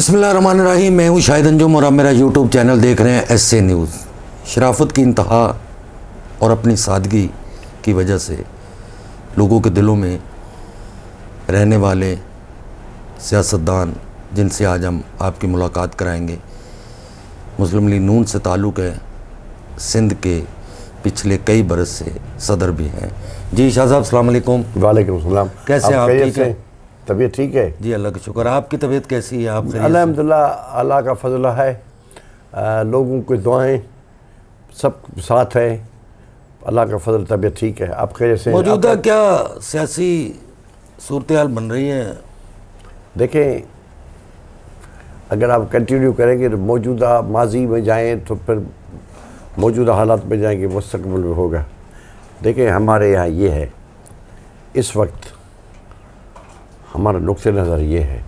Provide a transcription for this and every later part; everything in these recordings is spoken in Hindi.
बिसमान रही मैं हूँ शाहिद अंजुम और आप मेरा यूट्यूब चैनल देख रहे हैं एस ए न्यूज़ शराफत की इंतहा और अपनी सादगी की वजह से लोगों के दिलों में रहने वाले सियासतदान जिनसे आज हम आपकी मुलाकात कराएंगे मुस्लिम लीग नून से ताल्लुक़ है सिंध के पिछले कई बरस से सदर भी हैं जी शाह साहब अलैक्म कैसे आप ठीक हैं तबीयत ठीक है जी अल्लाह का शुक्र आपकी तबीयत कैसी है आप अलहमदिल्ला अल्लाह का फजला है आ, लोगों की दुआएं सब साथ हैं अल्लाह का फजल तबीयत ठीक है आप खैर से मौजूदा क्या सियासी सूरत हाल बन रही है देखें अगर आप कंटिन्यू करेंगे तो मौजूदा माजी में जाएं तो फिर मौजूदा हालात में जाएंगे मुस्तबल में होगा देखें हमारे यहाँ ये है इस वक्त हमारा नुक़ नज़र ये है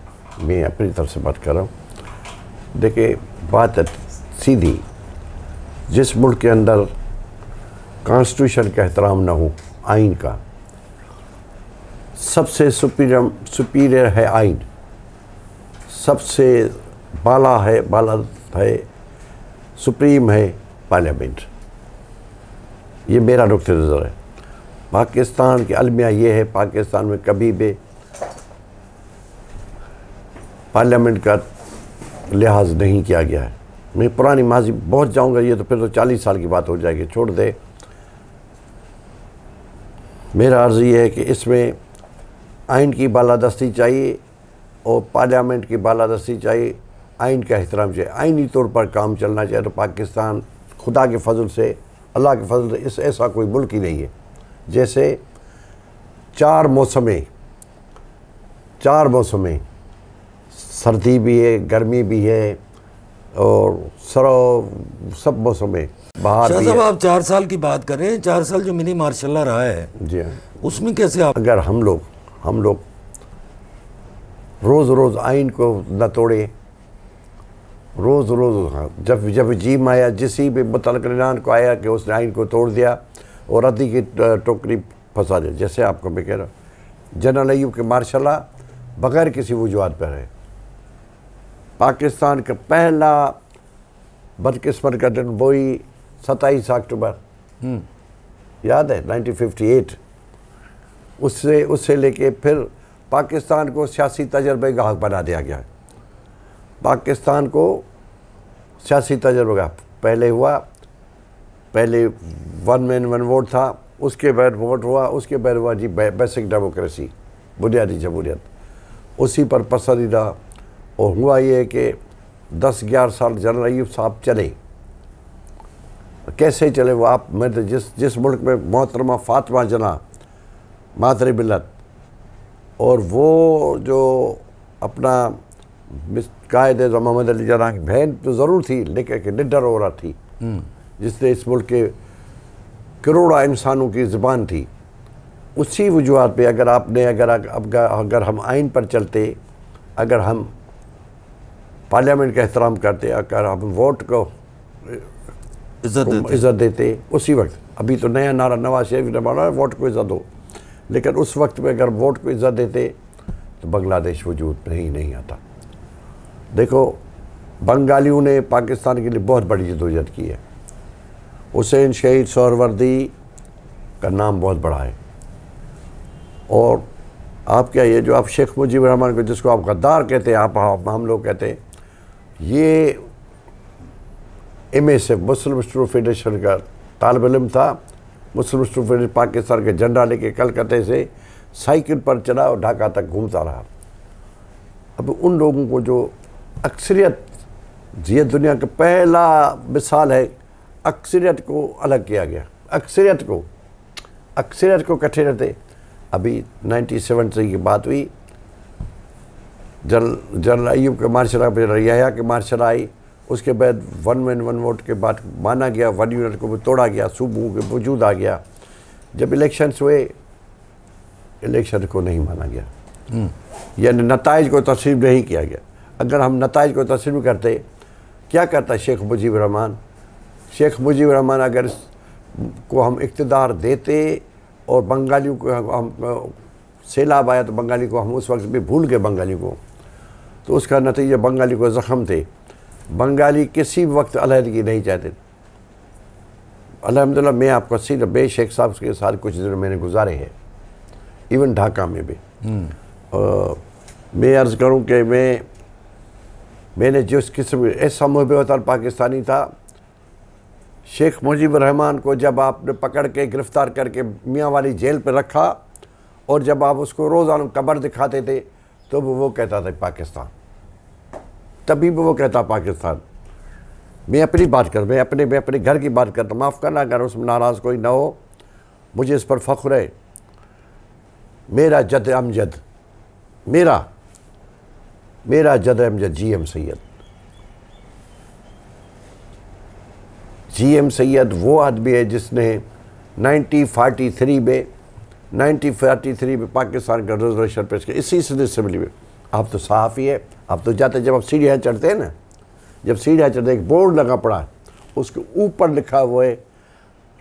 मैं अपनी तरफ से बात कर रहा हूँ देखिए बात सीधी जिस मुल्क के अंदर कॉन्स्टिट्यूशन का एहतराम ना हो आइन का सबसे सुपीरियर सुपीरियर है आइन सबसे बाला है बाला है सुप्रीम है पार्लियामेंट ये मेरा नुक़ नज़र है पाकिस्तान की अलमिया ये है पाकिस्तान में कभी भी पार्लियामेंट का लिहाज नहीं किया गया है मैं पुरानी माजी बहुत जाऊंगा ये तो फिर तो चालीस साल की बात हो जाएगी छोड़ दे मेरा अर्ज़ ये है कि इसमें आइन की बालादस्ती चाहिए और पार्लियामेंट की बालादस्ती चाहिए आइन का एहतराम चाहिए आइनी तौर पर काम चलना चाहिए तो पाकिस्तान खुदा के फजल से अल्लाह के फजल से इस ऐसा कोई मुल्क ही नहीं है जैसे चार मौसमें चार मौसमें सर्दी भी है गर्मी भी है और सर सब मौसम में बाहर साहब आप चार साल की बात करें चार साल जो मिनी मार्शल रहा है जी हाँ उसमें कैसे आप अगर हम लोग हम लोग रोज़ रोज़ आइन को न तोड़े रोज़ रोज़ हाँ, जब जब जीम आया जिस भी मुतलकान को आया कि उसने आइन को तोड़ दिया और रद्दी की टोकरी फंसा दिया जैसे आपको मैं कह रहा हूँ जनरल अयूब के मार्शल बगैर किसी वजूहत पर है पाकिस्तान का पहला बदकिस्मत का दिन वही सत्ताईस अक्टूबर हम्म। याद है 1958 उससे उससे लेके फिर पाकिस्तान को सियासी तजर्बे गाहक बना दिया गया पाकिस्तान को सियासी तजर्बा पहले हुआ पहले वन मैन वन वोट था उसके बाद वोट हुआ उसके बाद हुआ जी बेसिक डेमोक्रेसी बुनियादी जमहूरियत उसी पर पसंदीदा और हुआ ये कि दस ग्यारह साल जनरल अयूब साहब चले कैसे चले वो आप मैं तो जिस जिस मुल्क में मोहतरमा फातमा जना मातर बिलत और वो जो अपना कायद मोहम्मद अली जना की बहन तो ज़रूर थी लेकिन कि निडर रहा थी हम्म। जिसने इस मुल्क के करोड़ा इंसानों की ज़बान थी उसी वजूहत पे अगर आपने अगर अगर हम आइन पर चलते अगर हम पार्लियामेंट का एहतराम करते अगर हम वोट को इज्जत देते उसी वक्त अभी तो नया नारा नवाज शरीफ ने बना वोट को इज्जत दो लेकिन उस वक्त में अगर वोट को इज्जत देते तो बांग्लादेश वजूद में ही नहीं आता देखो बंगालियों ने पाकिस्तान के लिए बहुत बड़ी जदोजहद की है हुसैन शहीद सौरवर्दी का नाम बहुत बड़ा है और आप क्या ये जो आप शेख मुजीब रहमान को जिसको आप गद्दार कहते हैं आप हम लोग कहते हैं ये M S F Muslim student federation का तालब इलम था मुस्लिम स्टूडेंट फेडरेशन पाकिस्तान का झंडा लेके कलकत्ते से साइकिल पर चला और ढाका तक घूमता रहा अब उन लोगों को जो अक्सरियत ये दुनिया का पहला मिसाल है अक्सरियत को अलग किया गया अक्सरियत को अक्सरियत को इकट्ठे रहते अभी 97 से ये बात हुई जन जनरल अयूब के मार्शल आई रैया के मार्शल आई उसके बाद वन मैन वन वोट के बाद माना गया वन यूनिट को तोड़ा गया सूबों के वजूद आ गया जब इलेक्शंस हुए इलेक्शन को नहीं माना गया हम्म। यानी नतज को तस्लीम नहीं किया गया अगर हम नतज को तस्लीम करते क्या करता शेख मुजीब रहमान शेख मुजीब रहमान अगर को हम इकतदार देते और बंगालियों को हम सैलाब आया तो बंगाली को हम उस वक्त भी भूल गए बंगाली को तो उसका नतीजा बंगाली को ज़ख़म थे बंगाली किसी वक्त अलहदगी नहीं चाहते अलहमदिल्ला मैं आपको सीधा बे शेख साहब के साथ कुछ दिन मैंने गुजारे हैं इवन ढाका में भी आ, हम्म। मैं अर्ज़ करूँ कि मैं मैंने जिस किस्म ऐसा मुहबतर पाकिस्तानी था शेख मुजीब रहमान को जब आपने पकड़ के गिरफ़्तार करके मियाँ वाली जेल पर रखा और जब आप उसको रोज़ाना कबर दिखाते थे तो वो कहता था पाकिस्तान तभी भी वो कहता पाकिस्तान मैं अपनी बात कर मैं अपने मैं अपने घर की बात करता माफ़ करना अगर उसमें नाराज़ कोई ना हो मुझे इस पर फ़ख्र है मेरा जद अमजद मेरा मेरा जद Amjad G M Syed G M Syed वो आदमी है जिसने 1943 में नाइनटीन फोर्टी थ्री में पाकिस्तान का रिजर्वेशन पेश किया इसी सिद्ध असम्बली में आप तो सहाफ़ी है आप तो जाते जब आप सीढ़ियाँ चढ़ते हैं ना जब सीढ़ियाँ चढ़ते एक बोर्ड लगा पड़ा है उसके ऊपर लिखा हुआ है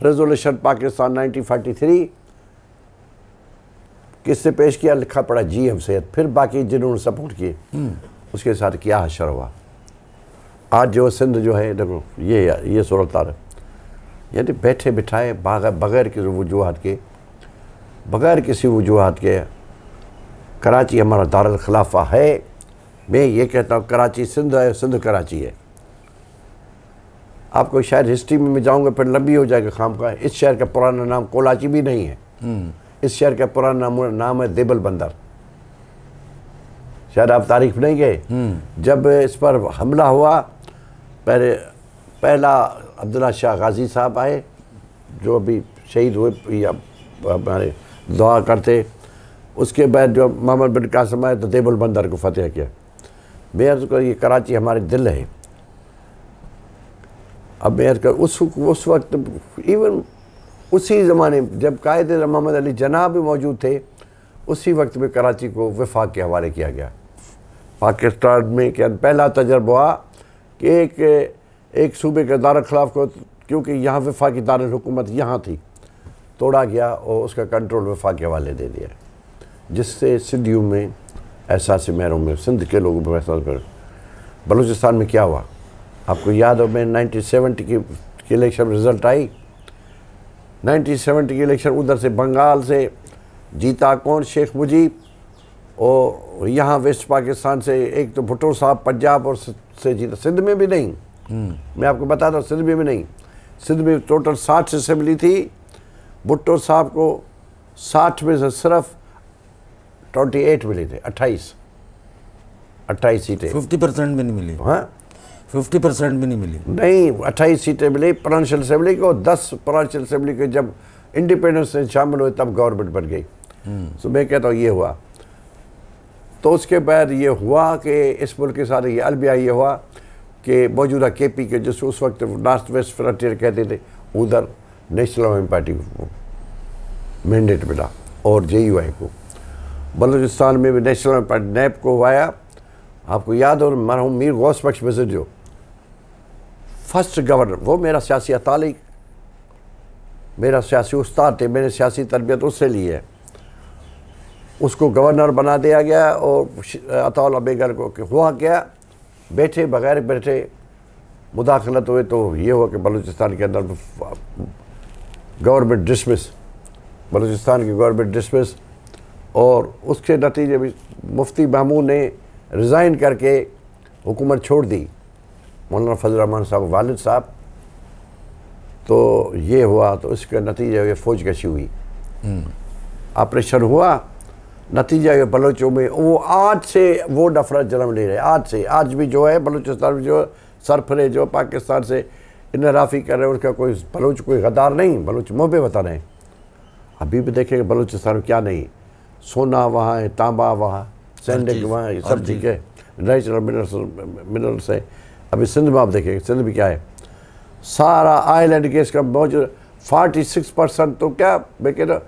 रेजोल्यूशन पाकिस्तान थ्री किससे पेश किया लिखा पड़ा जी एम सैद फिर बाकी जिन्होंने सपोर्ट किए हम्म। उसके साथ क्या हशर हुआ आज जो सिंध जो है देखो ये ये सूरत है यानी बैठे बिठाए बगैर किसी वजूहत के बगैर किसी वजूहत के कराची हमारा दारखिलाफा है मैं ये कहता हूँ कराची सिंध है सिंध कराची है आपको शायद हिस्ट्री में मैं जाऊँगा फिर लंबी हो जाएगा खाम का इस शहर का पुराना नाम कोलाची भी नहीं है हम्म। इस शहर का पुराना नाम नाम है देबल बंदर शायद आप तारीफ नहीं गए हम्म। जब इस पर हमला हुआ पहले पहला अब्दुल्ला शाह गाजी साहब आए जो अभी शहीद हुए हमारे दुआ करते उसके बाद जो मोहम्मद बिन कासम आए तो देबुल बंदर को फतेह किया मेयर को ये कराची हमारे दिल है अब मेयर कर उस उस वक्त इवन उसी ज़माने जब कायद मोहम्मद अली जना भी मौजूद थे उसी वक्त में कराची को वफाक के हवाले किया गया पाकिस्तान में क्या पहला तजर्बा कि एक एक सूबे के दारखिलाफ को क्योंकि यहाँ वफाकी दारकूमत यहाँ थी तोड़ा गया और उसका कंट्रोल वफा के हवाले दे दिया जिससे सिद्धियों में एहसास महरों में सिंध के लोगों पर एहसास कर बलूचिस्तान में क्या हुआ आपको याद हो मैं नाइनटीन सेवेंटी की, की इलेक्शन रिज़ल्ट आई नाइनटीन सेवेंटी की इलेक्शन उधर से बंगाल से जीता कौन शेख मुजीब और यहाँ वेस्ट पाकिस्तान से एक तो भुटो साहब पंजाब और से जीता सिंध में भी नहीं हम्म। मैं आपको बता दूँ सिंध में भी नहीं सिंध में टोटल साठ असम्बली थी भुट्टो साहब को साठ में से सिर्फ ट्वेंटी एट मिले थे अट्ठाईस अट्ठाईस सीटें फिफ्टी परसेंट भी नहीं मिली हाँ फिफ्टी परसेंट भी नहीं मिली नहीं अट्ठाईस सीटें मिली प्रांशल असेंबली को दस प्रांशल असेंबली के जब इंडिपेंडेंस में शामिल हुए तब गवर्नमेंट बन गई हम्म। तो मैं कहता हूँ ये हुआ तो उसके बाद ये हुआ कि इस मुल्क के साथ ये अलबिया ये हुआ कि मौजूदा के पी के जिस उस वक्त नॉर्थ वेस्ट फ्रंटियर कहते थे उधर नेशनल आवामी पार्टी को मैंडेट मिला और जे को बलूचिस्तान में भी नेशनल आवामी पार्टी नैब को आया आपको याद और हूँ मीर गौस बख्श मिजर जो फर्स्ट गवर्नर वो मेरा सियासी अतालिक मेरा सियासी उस्ताद थे मैंने सियासी तरबियत उससे ली है उसको गवर्नर बना दिया गया और अताउल बेगर को हुआ क्या बैठे बगैर बैठे मुदाखलत हुए तो ये हुआ कि बलूचिस्तान के अंदर गवर्नमेंट डिसमिस बलूचिस्तान की गवर्नमेंट डिसमिस और उसके नतीजे में मुफ्ती महमूद ने रिज़ाइन करके हुकूमत छोड़ दी मौलाना फजल रहमान साहब वालिद साहब तो ये हुआ तो उसके नतीजे में फौज कशी हुई हम्म। ऑपरेशन हुआ नतीजा ये बलोचों में वो आज से वो नफरत जन्म ले रहे आज से आज भी जो है बलूचिस्तान में जो सरफरे जो पाकिस्तान से इनराफ़ी कर रहे हैं उसका कोई बलोच कोई गदार नहीं बलोच मुँह पे बता रहे हैं अभी भी देखेंगे बलोचिस्तान में क्या नहीं सोना वहाँ है तांबा वहाँ सैंडिक वहाँ है सब ठीक है नेचुरल मिनरल्स मिनरल्स है अभी सिंध में आप देखेंगे सिंध भी क्या है सारा आइलैंड के इसका मौजूद फार्टी सिक्स परसेंट तो क्या मैं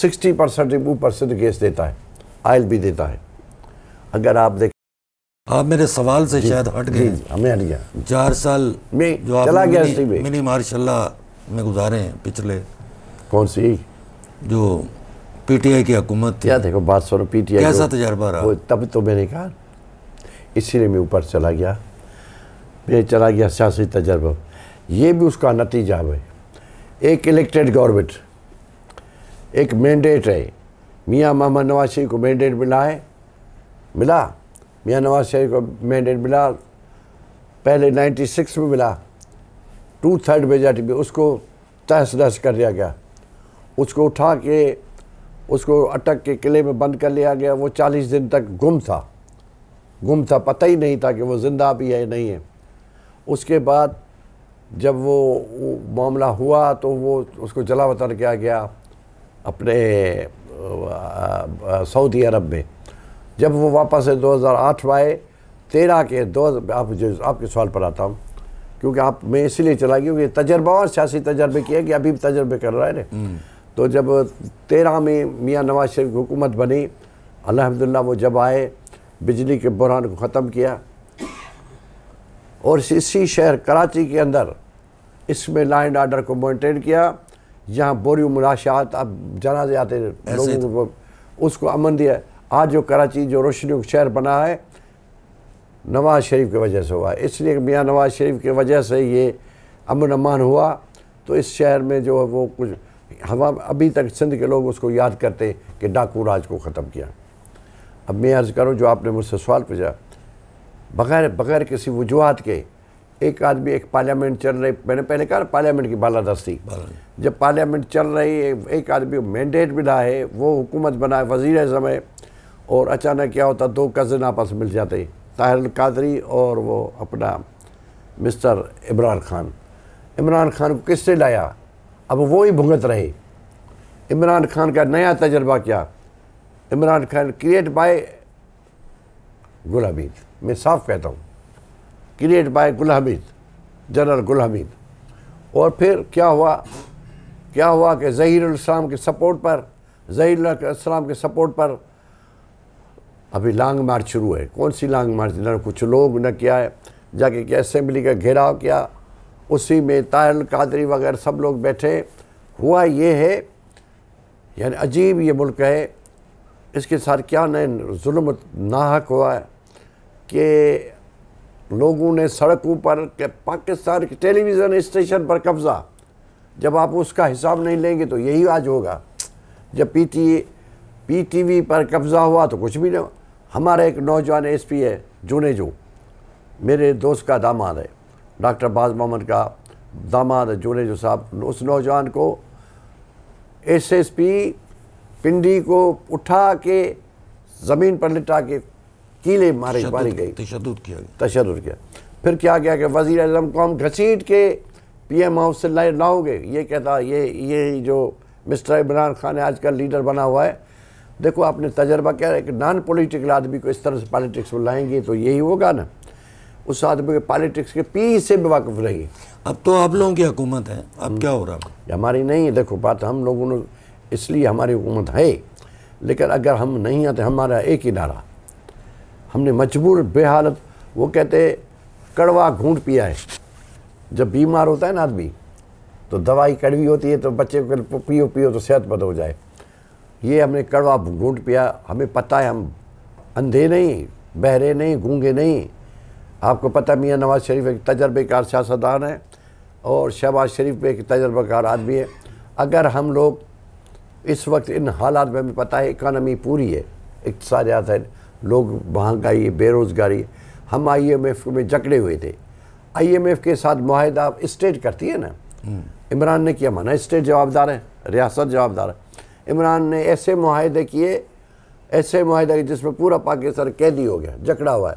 सिक्सटी परसेंट ऊपर सिंध गैस देता है आयल भी देता है अगर आप देखें आप मेरे सवाल से शायद हट गए हमें हट गया चार साल में जो आप चला गया मिनी, मिनी मार्शाला में गुजारे हैं पिछले कौन सी जो पीटीआई की हुकूमत थी क्या देखो बात सुनो पीटीआई कैसा तजर्बा रहा तब तो मैंने कहा इसीलिए मैं ऊपर चला गया मैं चला गया सियासी तजर्बा ये भी उसका नतीजा है एक इलेक्टेड गवर्नमेंट एक मैंडेट है मियाँ मोहम्मद नवाज शरीफ को मैंडेट मिला है मिला मियाँ नवाज शरीफ को मैंडेट मिला पहले 96 में मिला टू थर्ड मेजार्टी में उसको तहस नहस कर दिया गया उसको उठा के उसको अटक के किले में बंद कर लिया गया वो 40 दिन तक गुम था गुम था पता ही नहीं था कि वो ज़िंदा भी है नहीं है उसके बाद जब वो, वो मामला हुआ तो वो उसको जला वतन किया गया अपने सऊदी अरब में जब वो वापस हज़ार 2008 में आए तेरह के दो आप जो आपके सवाल पर आता हूँ क्योंकि आप मैं इसीलिए चला गया क्योंकि तजर्बा और सियासी तजर्बे किया कि अभी भी तजर्बे कर रहा है ना हम्म। तो जब तेरह में मियाँ नवाज शरीफ की हुकूमत बनी अलहमदिल्ला वो जब आए बिजली के बुरहान को ख़त्म किया और इसी शहर कराची के अंदर इसमें लॉ एंड आर्डर को मेंटेन किया यहाँ बोरी मुलाशात अब जनाजे आते लोगों तो- को उसको अमन दिया आज जो कराची जो रोशनी शहर बना है नवाज़ शरीफ की वजह से हुआ है इसलिए मियाँ नवाज़ शरीफ की वजह से ये अमन अमान हुआ तो इस शहर में जो है वो कुछ हम अभी तक सिंध के लोग उसको याद करते कि डाकू राज को ख़त्म किया अब मैं अर्ज़ करूँ जो आपने मुझसे सवाल पूछा बगैर बगैर किसी वजूहत के एक आदमी एक पार्लियामेंट चल रही मैंने पहले कहा पार्लियामेंट की बालादस्ती जब पार्लियामेंट चल रही है एक आदमी मैंडेट मिला है वो हुकूमत बना है वजीर अजम है और अचानक क्या होता दो कज़न आपस मिल जाते ताहिर कादरी और वो अपना मिस्टर इमरान खान इमरान खान को किससे लाया अब वो ही भुगत रहे इमरान खान का नया तजर्बा क्या इमरान खान क्रिएट बाय गुल हमीद मैं साफ कहता हूँ क्रिएट बाय गुल हमीद जनरल गुल हमीद और फिर क्या हुआ क्या हुआ कि जहीर इस्लाम के सपोर्ट पर जहीर इस्लाम के सपोर्ट पर अभी लॉन्ग मार्च शुरू है कौन सी लॉन्ग मार्च न कुछ लोग न किया है जाके क्या असेंबली का घेराव किया उसी में तायल कादरी वगैरह सब लोग बैठे हुआ ये है यानी अजीब ये मुल्क है इसके साथ क्या नए जुल्म नाहक हुआ है कि लोगों ने सड़कों पर पाकिस्तान के टेलीविज़न स्टेशन पर कब्ज़ा जब आप उसका हिसाब नहीं लेंगे तो यही आज होगा जब टी वी पर कब्ज़ा हुआ तो कुछ भी नहीं हमारा एक नौजवान एसपी है जूने जू मेरे दोस्त का दामाद है डॉक्टर बाज मोहम्मद का दामाद है जूने जू साहब उस नौजवान को एसएसपी पिंडी को उठा के ज़मीन पर लिटा के कीले मारे मारी गई तशद किया तशद किया फिर क्या किया कि वजीर अजम को हम घसीट के पी एम हाउस से लाए लाओगे ये कहता ये ये जो मिस्टर इमरान खान है आजकल लीडर बना हुआ है देखो आपने तजर्बा क्या है कि नॉन पॉलिटिकल आदमी को इस तरह से पॉलिटिक्स में लाएंगे तो यही होगा ना उस आदमी के पॉलिटिक्स के पी से भी वाकफ़ रहिए अब तो आप लोगों की हुकूमत है अब क्या हो रहा है हमारी नहीं है देखो बात हम लोगों ने इसलिए हमारी हुकूमत है लेकिन अगर हम नहीं आते हमारा एक इदारा हमने मजबूर बेहालत वो कहते कड़वा घूट पिया है जब बीमार होता है ना आदमी तो दवाई कड़वी होती है तो बच्चे को पियो पियो तो सेहत बंद हो जाए ये हमने कड़वा घूट पिया हमें पता है हम अंधे नहीं बहरे नहीं गूंगे नहीं आपको पता मियाँ नवाज शरीफ एक तजर्बेकार सियासतदान है और शहबाज शरीफ एक तजर्बाकार आदमी है अगर हम लोग इस वक्त इन हालात में हमें पता है इकानमी पूरी है इकतसारियात है लोग महंगाई है बेरोज़गारी हम आई एम एफ़ में जकड़े हुए थे आई एम एफ़ के साथ माहिदा स्टेट करती है ना हम्म। इमरान ने किया माना स्टेट जवाबदार है रियासत जवाबदार है इमरान ने ऐसे माहदे किए ऐसे माहदे जिसमें पूरा पाकिस्तान कैदी हो गया जकड़ा हुआ है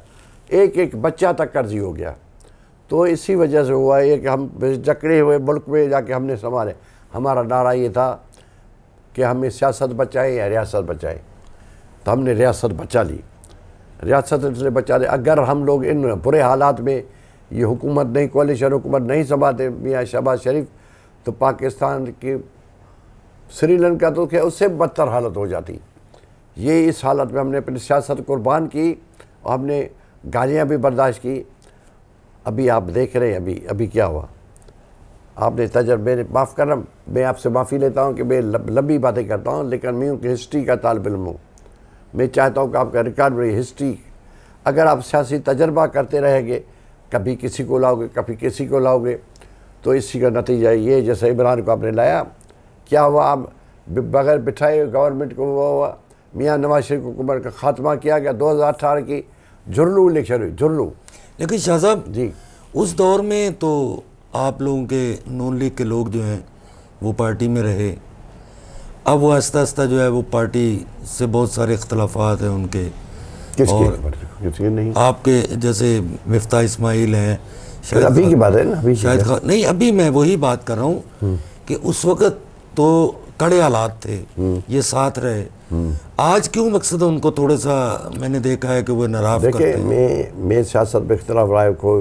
एक एक बच्चा तक कर्जी हो गया तो इसी वजह से हुआ ये कि हम जकड़े हुए मुल्क में जाके हमने संभाले हमारा नारा ये था कि हमें सियासत बचाएं या रियासत बचाएं तो हमने रियासत बचा ली रियासत ने बचा ली अगर हम लोग इन बुरे हालात में ये हुकूमत नहीं कोलिशन हुकूमत नहीं संभालते मियाँ शहबाज शरीफ तो पाकिस्तान की श्रीलंका तो क्या उससे बदतर हालत हो जाती ये इस हालत में हमने अपनी सियासत कुर्बान की और हमने गालियाँ भी बर्दाश्त की अभी आप देख रहे हैं अभी अभी क्या हुआ आपने तजर्बे ने माफ़ कर मैं आपसे माफ़ी लेता हूँ कि मैं लंबी बातें करता हूँ लेकिन मैं उनकी हिस्ट्री का तालब इम हूँ मैं चाहता हूँ कि आपका रिकॉर्ड रही हिस्ट्री अगर आप सियासी तजर्बा करते रहेंगे कभी किसी को लाओगे कभी किसी को लाओगे तो इसी का नतीजा ये जैसे इमरान को आपने लाया क्या हुआ आप बगैर बिठाए गवर्नमेंट को हुआ हुआ मियाँ नवाज शरीफ हुकूमत का खात्मा किया गया दो हज़ार अठारह की झुरलू इलेक्शन हुई झुरलू लेकिन शाह साहब जी उस दौर में तो आप लोगों के नून लीग के लोग जो हैं वो पार्टी में रहे अब वो आस्ता आस्ता जो है वो पार्टी से बहुत सारे इख्तलाफात हैं उनके और नहीं आपके जैसे मफ्ता इस्माइल हैं शायद अभी की बात है ना अभी शायद नहीं अभी मैं वही बात कर रहा हूँ हम्म। कि उस वक़्त तो कड़े हालात थे हम्म। ये साथ रहे हम्म। आज क्यों मकसद उनको थोड़ा सा मैंने देखा है कि वो नाराज देखिए मैं मैं सियासत में इख्तलाफ राय को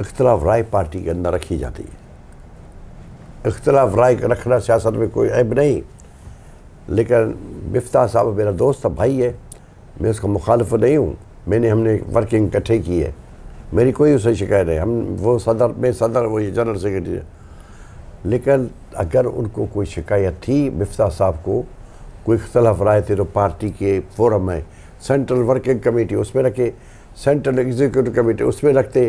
इख्तलाफ राय पार्टी के अंदर रखी जाती है इख्तलाफ राय रखना सियासत में कोई ऐब नहीं लेकिन मिफ्ता साहब मेरा दोस्त था भाई है मैं उसका मुखालफ नहीं हूँ मैंने हमने वर्किंग इकट्ठे की है मेरी कोई उसे शिकायत नहीं हम वो सदर में सदर वो जनरल सेक्रेटरी लेकिन अगर उनको कोई शिकायत थी मिफ्ता साहब को कोई इख्तलाफ राय थे तो पार्टी के फोरम में सेंट्रल वर्किंग कमेटी उसमें रखे सेंट्रल एग्जीक्यूटिव कमेटी उसमें रखते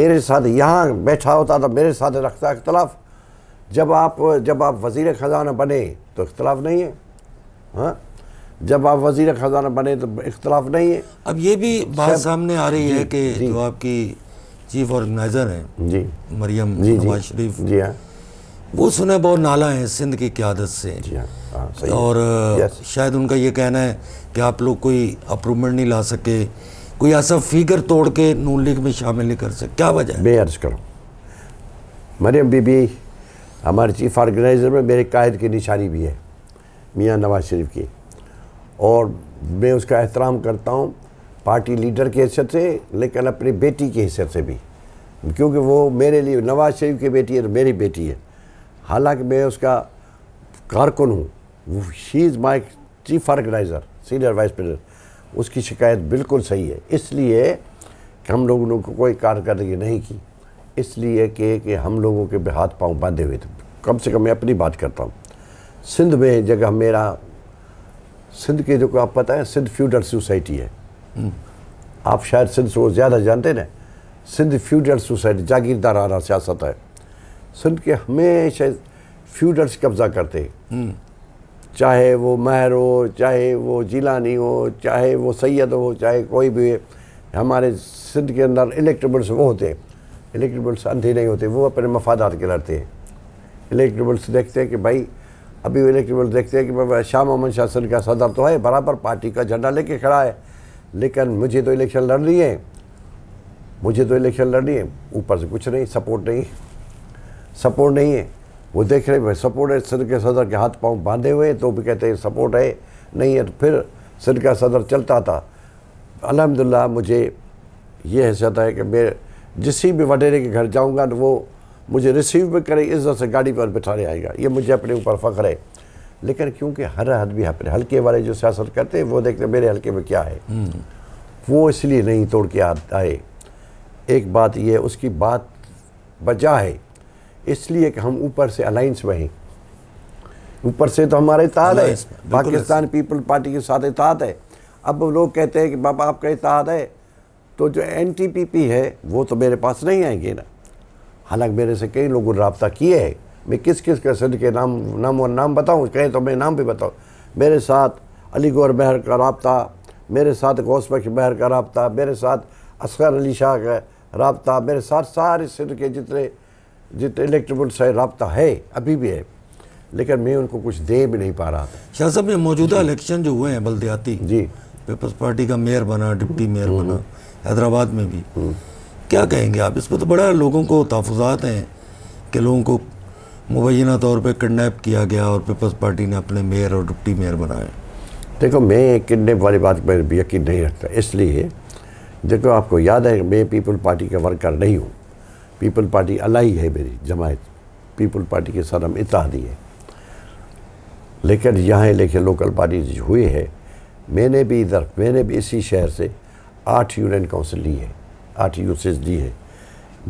मेरे साथ यहाँ बैठा होता था तो मेरे साथ रखता इख्तलाफ जब आप जब आप वजीर ख़जाना बने तो इख्तलाफ नहीं है हाँ जब आप वजीर ख़जाना बने तो इख्तलाफ नहीं है अब ये भी बात सामने आ रही है कि जो आपकी चीफ ऑर्गेनाइज़र हैं जी मरियम जी, शरीफ जी हाँ वो सुने बहुत नाला है सिंध की क्यादत से जी हाँ, हाँ सही और शायद उनका ये कहना है कि आप लोग कोई अप्रूवमेंट नहीं ला सके कोई ऐसा फिगर तोड़ के नून लीग में शामिल नहीं कर सके क्या वजह मैं अर्ज करूँ मरियम बीबी हमारे चीफ ऑर्गेनाइज़र में मेरे कायद की निशानी भी है मियाँ नवाज शरीफ की और मैं उसका एहतराम करता हूँ पार्टी लीडर की हैसियत से लेकिन अपनी बेटी की हैसियत से भी क्योंकि वो मेरे लिए नवाज शरीफ की बेटी है तो मेरी बेटी है हालांकि मैं उसका कारकुन हूँ she is my chief organiser senior vice president उसकी शिकायत बिल्कुल सही है इसलिए कि हम लोगों को कोई कारकर्दगी नहीं की इसलिए कि, कि हम लोगों के हाथ पांव बांधे हुए थे कम से कम मैं अपनी बात करता हूँ सिंध में जगह मेरा सिंध के जो को आप पता है सिंध फ्यूडल सोसाइटी है हम्म। आप शायद सिंध से वो ज़्यादा जानते ना सिंध फ्यूडल सोसाइटी जागीरदाराना सियासत है सुन के हमेशा फ्यूडर्स कब्जा करते हम्म। चाहे वो महर हो चाहे वो जिलानी हो चाहे वो सैयद हो चाहे कोई भी हमारे सिंध के अंदर इलेक्ट्रिबल्स वो होते हैं इलेक्ट्रिबल्स अंधे नहीं होते वो अपने मफादात के लड़ते हैं इलेक्ट्रिबल्स देखते हैं कि भाई अभी इलेक्ट्रिबल्स देखते हैं कि शाह मोहम्मद शाह सिंध का सदर तो है बराबर पार्टी का झंडा लेके खड़ा है लेकिन मुझे तो इलेक्शन लड़नी है मुझे तो इलेक्शन लड़नी है ऊपर से कुछ नहीं सपोर्ट नहीं सपोर्ट नहीं है वो देख रहे भाई सपोर्ट है सिर के सदर के हाथ पांव बांधे हुए तो भी कहते हैं सपोर्ट है नहीं है तो फिर सिर का सदर चलता था अलहमदिल्ला मुझे ये हैसियत है कि मैं जिस भी वडेरे के घर जाऊँगा तो वो मुझे रिसीव भी करे इज्जत से गाड़ी पर बिठाने आएगा ये मुझे अपने ऊपर फ़ख्र है लेकिन क्योंकि हर आदमी अपने हल्के वाले जो सियासत करते हैं वो देखते मेरे हल्के में क्या है हम्म। वो इसलिए नहीं तोड़ के आए एक बात ये उसकी बात बजा है इसलिए कि हम ऊपर से अलाइंस में ऊपर से तो हमारा इतिहाद है पाकिस्तान पीपल पार्टी के साथ इतिहाद है अब लोग कहते हैं कि बाबा आपका इतिहाद है तो जो एन है वो तो मेरे पास नहीं आएंगे ना हालांकि मेरे से कई लोगों ने रबता किए हैं मैं किस किस के सद के नाम नाम और नाम बताऊँ कहें तो मैं नाम भी बताऊँ मेरे साथ अली गौर बहर का रबता मेरे साथ गौस बख्श बहर का रबता मेरे साथ असगर अली शाह का रबता मेरे साथ सारे सिंध के जितने इलेक्ट्रिक बोर्ड है रबता है अभी भी है लेकिन मैं उनको कुछ दे भी नहीं पा रहा था शाह साहब ये मौजूदा इलेक्शन जो हुए हैं बलदियाती जी पीपल्स पार्टी का मेयर बना डिप्टी हम्म। मेयर बना हैदराबाद में भी हम्म। क्या कहेंगे आप इस पर तो बड़ा लोगों को तहफात हैं कि लोगों को मुबैना तौर पर किडनेप किया गया और पीपल्स पार्टी ने अपने मेयर और डिप्टी मेयर बनाए देखो मैं किडनेप वाली बात पर यकीन नहीं रखता इसलिए देखो आपको याद है मैं पीपल पार्टी का वर्कर नहीं हूँ पीपल पार्टी अलाई है मेरी जमायत पीपल पार्टी के साथ हम इतिहादी है लेकिन यहाँ लेके लोकल पार्टी हुए है मैंने भी इधर मैंने भी इसी शहर से आठ यूनियन काउंसिल ली है आठ यूसेज दी है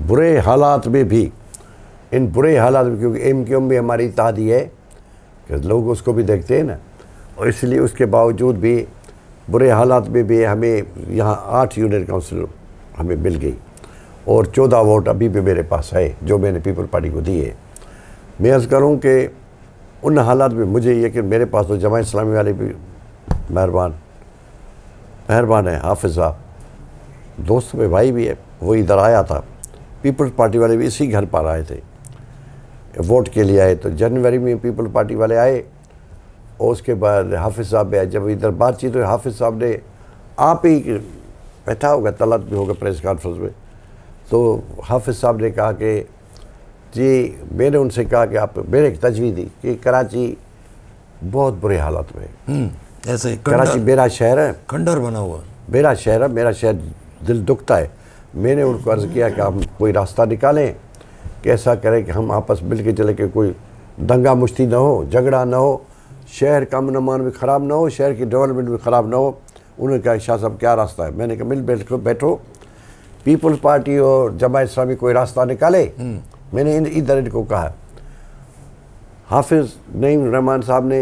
बुरे हालात में भी इन बुरे हालात में क्योंकि एम क्यू एम भी हमारी इतिहादी है कि लोग उसको भी देखते हैं ना और इसलिए उसके बावजूद भी बुरे हालात में भी हमें यहाँ आठ यूनियन काउंसिल हमें मिल गई और चौदह वोट अभी भी मेरे पास है जो मैंने पीपल पार्टी को दिए मैं अर्ज़ करूँ कि उन हालात में मुझे ये कि मेरे पास तो जमा इस्लामी वाले भी मेहरबान मेहरबान है हाफिज साहब दोस्त में भाई भी है वो इधर आया था पीपल्स पार्टी वाले भी इसी घर पर आए थे वोट के लिए आए तो जनवरी में पीपल पार्टी वाले आए और उसके बाद हाफिज साहब भी आए जब इधर बातचीत हुई हाफिज साहब ने आप ही बैठा होगा तलत भी होगा प्रेस कॉन्फ्रेंस में तो हाफिज़ साहब ने कहा कि जी मैंने उनसे कहा कि आप मेरे तजवीज़ दी कि कराची बहुत बुरे हालत में हम्म, ऐसे कराची मेरा शहर है खंडर बना हुआ मेरा शहर है मेरा शहर दिल दुखता है मैंने उनको अर्ज़ किया कि आप कोई रास्ता निकालें कैसा ऐसा करें कि हम आपस मिल के चले कि कोई दंगा मुश्ती ना हो झगड़ा ना हो शहर का अमन अमान भी ख़राब ना हो शहर की डेवलपमेंट भी ख़राब ना हो उन्होंने कहा शाह साहब क्या रास्ता है मैंने कहा मिल बैठो बैठो पीपल्स पार्टी और जमात इस्लामी कोई रास्ता निकाले हम्म। मैंने इधर इनको कहा हाफिज नईम रहमान साहब ने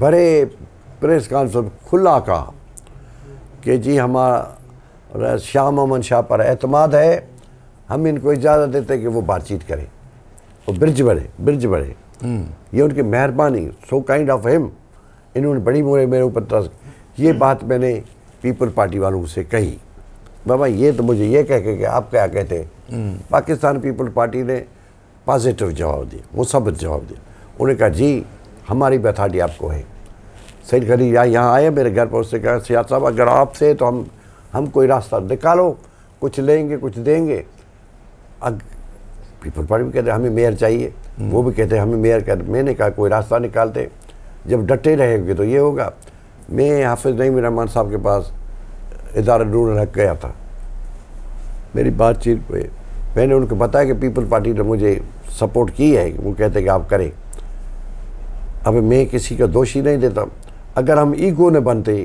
बड़े प्रेस कॉन्फ्रेंस खुला कहा कि जी हमारा श्याम अमन शाह पर अतमाद है हम इनको इजाज़त देते कि वो बातचीत करें वो ब्रिज बढ़े ब्रिज बढ़े हम्म। ये उनकी मेहरबानी सो काइंड ऑफ हिम इन्होंने बड़ी मोरे मेरे ऊपर तरस ये बात मैंने पीपल पार्टी वालों से कही बाबा ये तो मुझे ये कह के कि आप क्या कहते हैं हम्म। पाकिस्तान पीपल पार्टी ने पॉजिटिव जवाब दिया वो सब जवाब दिया उन्होंने कहा जी हमारी बैथाडी आपको है सही खरी या यहाँ आए मेरे घर पर उससे कहा सियाद साहब अगर आपसे तो हम हम कोई रास्ता निकालो कुछ लेंगे कुछ देंगे अग पीपल पार्टी भी कहते हमें मेयर चाहिए हम्म। वो भी कहते हमें मेयर कह मैंने कहा कोई रास्ता निकालते जब डटे रहेंगे तो ये होगा मैं हाफिज़ नईम रहमान साहब के पास इदारा नूर हक गया था मेरी बातचीत में मैंने उनको बताया कि पीपल पार्टी ने मुझे सपोर्ट की है वो कहते कि आप करें अब मैं किसी का दोषी नहीं देता अगर हम ईगो न बनते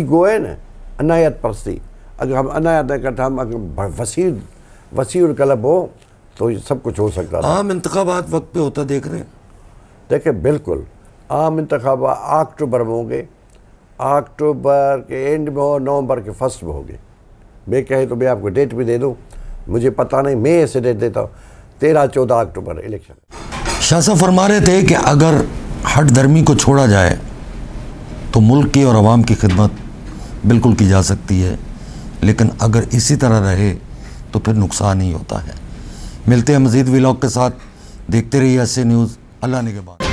ईगो है ना अनायत परस्ती अगर हम अनायत नहीं करते हम अगर वसी वसी और कलब हो तो सब कुछ हो सकता आम इंतबात वक्त पे होता देख रहे हैं देखे बिल्कुल आम इंतबा अक्टूबर तो में होंगे अक्टूबर के एंड में हो नवंबर के फर्स्ट में होगी मैं कहे तो मैं आपको डेट भी दे दूँ मुझे पता नहीं मैं ऐसे डेट देता हूँ तेरह चौदह अक्टूबर इलेक्शन शाह फरमा रहे थे कि अगर हट धर्मी को छोड़ा जाए तो मुल्क की और आवाम की खिदमत बिल्कुल की जा सकती है लेकिन अगर इसी तरह रहे तो फिर नुकसान ही होता है मिलते हैं मज़ीद विलॉग के साथ देखते रहिए ऐसे न्यूज़ अल्लाह ने के बाद